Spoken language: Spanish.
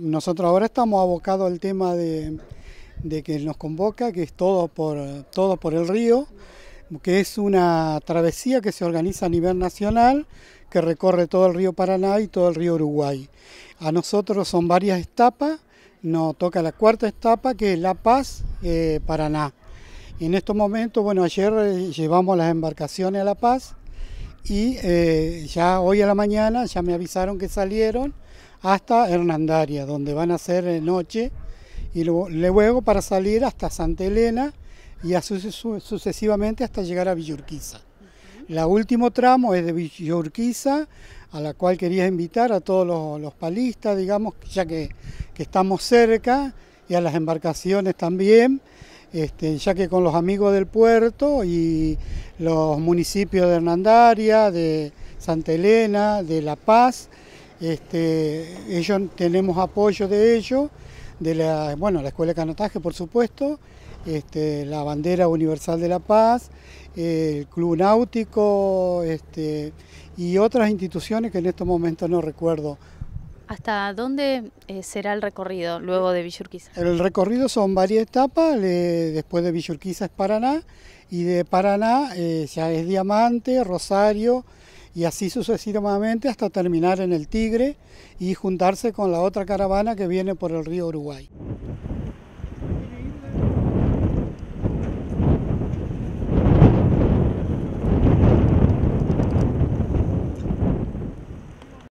Nosotros ahora estamos abocados al tema de, que nos convoca, que es todo por, todo por el río, que es una travesía que se organiza a nivel nacional, que recorre todo el río Paraná y todo el río Uruguay. A nosotros son varias etapas, nos toca la cuarta etapa que es La Paz, eh, Paraná. En estos momentos, bueno, ayer eh, llevamos las embarcaciones a La Paz y eh, ya hoy a la mañana ya me avisaron que salieron hasta Hernandaria, donde van a hacer noche, y luego para salir hasta Santa Elena y sucesivamente hasta llegar a Villurquiza. La último tramo es de Villurquiza, a la cual quería invitar a todos los, palistas, digamos, ya que, estamos cerca, y a las embarcaciones también, este, ya que con los amigos del puerto y los municipios de Hernandaria, de Santa Elena, de La Paz, este, ellos tenemos apoyo de ellos, de la, bueno, la Escuela de Canotaje, por supuesto, este, la Bandera Universal de la Paz, el Club Náutico este, y otras instituciones que en estos momentos no recuerdo. ¿Hasta dónde eh, será el recorrido luego de Villurquiza? El recorrido son varias etapas, después de Villurquiza es Paraná y de Paraná eh, ya es Diamante, Rosario, y así sucesivamente hasta terminar en el Tigre y juntarse con la otra caravana que viene por el río Uruguay.